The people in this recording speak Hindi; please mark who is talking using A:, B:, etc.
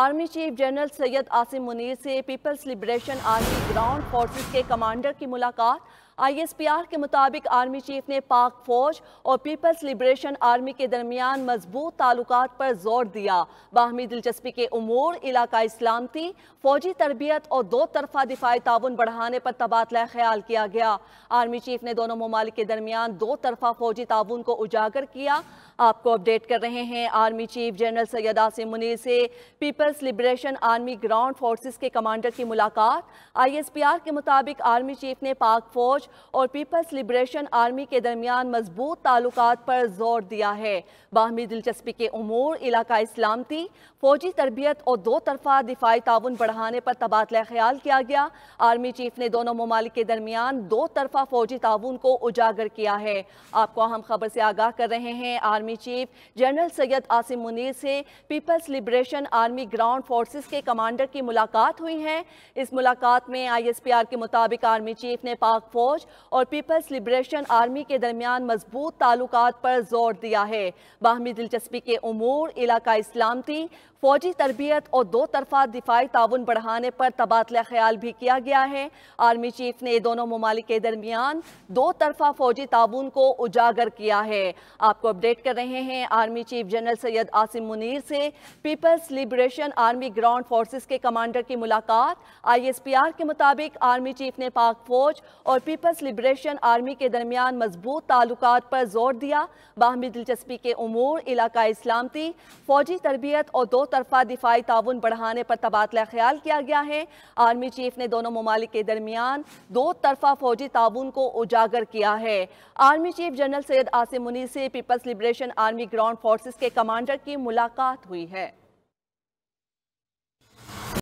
A: army chief general Syed Asim Munir से peoples liberation army ground forces के कमांडर की मुलाकात आईएसपीआर के मुताबिक आर्मी चीफ ने पाक फौज और पीपल्स लिबरेशन आर्मी के दरमियान मजबूत ताल्लुक पर जोर दिया बाहमी दिलचस्पी के उमूर इलाका इस्लामती फौजी तरबियत और दो तरफा दिफाई ताउन बढ़ाने पर तबादला ख्याल किया गया आर्मी चीफ ने दोनों ममालिक के दरमियान दो तरफा फौजी ताउन को उजागर किया आपको अपडेट कर रहे हैं army chief general Syed Asim Munir से peoples liberation army ground forces के कमांडर की मुलाकात आईएसपीआर के मुताबिक आर्मी चीफ ने पाक फौज और पीपल्स लिबरेशन आर्मी के दरमियान मजबूत ताल्लुक पर जोर दिया है बाहमी दिलचस्पी के अमूर इलाका इस्लामती फौजी तरबियत और दो तरफा दिफाई ताउन बढ़ाने पर तबादला ख्याल किया गया आर्मी चीफ ने दोनों ममालिक के दरमियान दो तरफा फौजी ताउन को उजागर किया है आपको अहम खबर से आगाह कर रहे हैं army chief general Syed Asim Munir से peoples liberation army ground forces के कमांडर की मुलाकात हुई है इस मुलाकात में आईएसपीआर के मुताबिक आर्मी चीफ ने पाक फोर्स फौज और पीपल्स लिबरेशन आर्मी के दरमियान मजबूत ताल्लुक पर जोर दिया है बाहमी दिलचस्पी के अमूर इलाका इस्लामती फौजी तरबियत और दो तरफा दिफाई ताउन बढ़ाने पर तबादला ख्याल भी किया गया है आर्मी चीफ ने दोनों ममालिक के दरमियान दो तरफा फौजी ताउन को उजागर किया है आपको अपडेट कर रहे हैं army chief general Syed Asim Munir से peoples liberation army ground forces के कमांडर की मुलाकात आईएसपीआर के मुताबिक आर्मी चीफ ने पाक फौज और पीपल पीपल्स लिबरेशन आर्मी के दरमियान मजबूत ताल्लुक पर जोर दिया बाहमी दिलचस्पी के अमूर इलाका सलामती फौजी तरबियत और दो तरफा दिफाई ताउन बढ़ाने पर तबादला ख्याल किया गया है आर्मी चीफ ने दोनों ममालिक के दरमियान दो तरफा फौजी ताउन को उजागर किया है army chief general Syed Asim Munir से peoples liberation army ground forces के कमांडर की मुलाकात हुई है